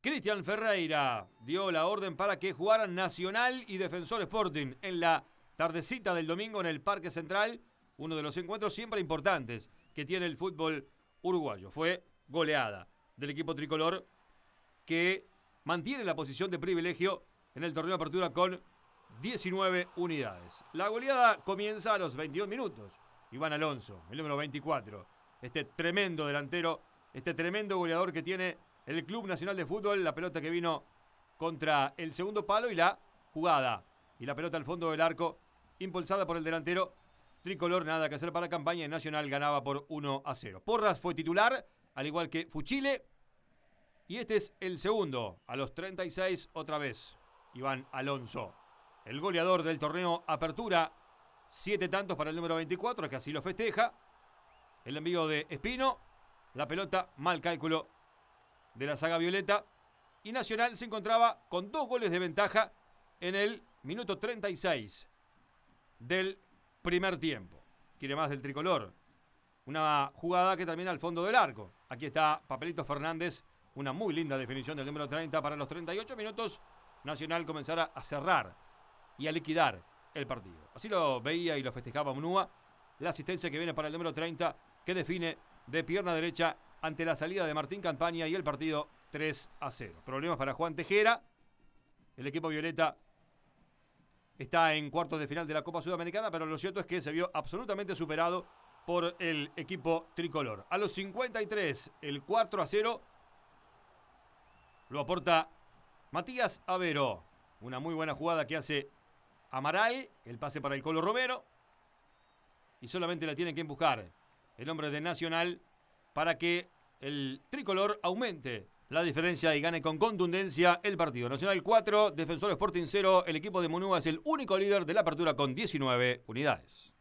Cristian Ferreira dio la orden para que jugaran Nacional y Defensor Sporting en la tardecita del domingo en el Parque Central, uno de los encuentros siempre importantes que tiene el fútbol uruguayo. Fue goleada del equipo tricolor que mantiene la posición de privilegio en el torneo de apertura con 19 unidades. La goleada comienza a los 22 minutos. Iván Alonso, el número 24, este tremendo delantero, este tremendo goleador que tiene el Club Nacional de Fútbol, la pelota que vino contra el segundo palo y la jugada. Y la pelota al fondo del arco, impulsada por el delantero. Tricolor, nada que hacer para campaña Nacional ganaba por 1 a 0. Porras fue titular, al igual que Fuchile. Y este es el segundo, a los 36 otra vez, Iván Alonso. El goleador del torneo Apertura, siete tantos para el número 24, que así lo festeja. El envío de Espino, la pelota, mal cálculo de la saga violeta. Y Nacional se encontraba con dos goles de ventaja en el minuto 36 del primer tiempo. Quiere más del tricolor. Una jugada que termina al fondo del arco. Aquí está Papelito Fernández. Una muy linda definición del número 30 para los 38 minutos. Nacional comenzará a cerrar y a liquidar el partido. Así lo veía y lo festejaba Munúa. La asistencia que viene para el número 30 que define de pierna derecha ante la salida de Martín Campaña y el partido 3 a 0. Problemas para Juan Tejera. El equipo violeta está en cuartos de final de la Copa Sudamericana, pero lo cierto es que se vio absolutamente superado por el equipo tricolor. A los 53, el 4 a 0 lo aporta Matías Avero. Una muy buena jugada que hace Amaral, el pase para el Colo Romero. Y solamente la tienen que empujar el hombre de Nacional para que el tricolor aumente la diferencia y gane con contundencia el partido. Nacional 4, Defensor Sporting 0, el equipo de Monúa es el único líder de la apertura con 19 unidades.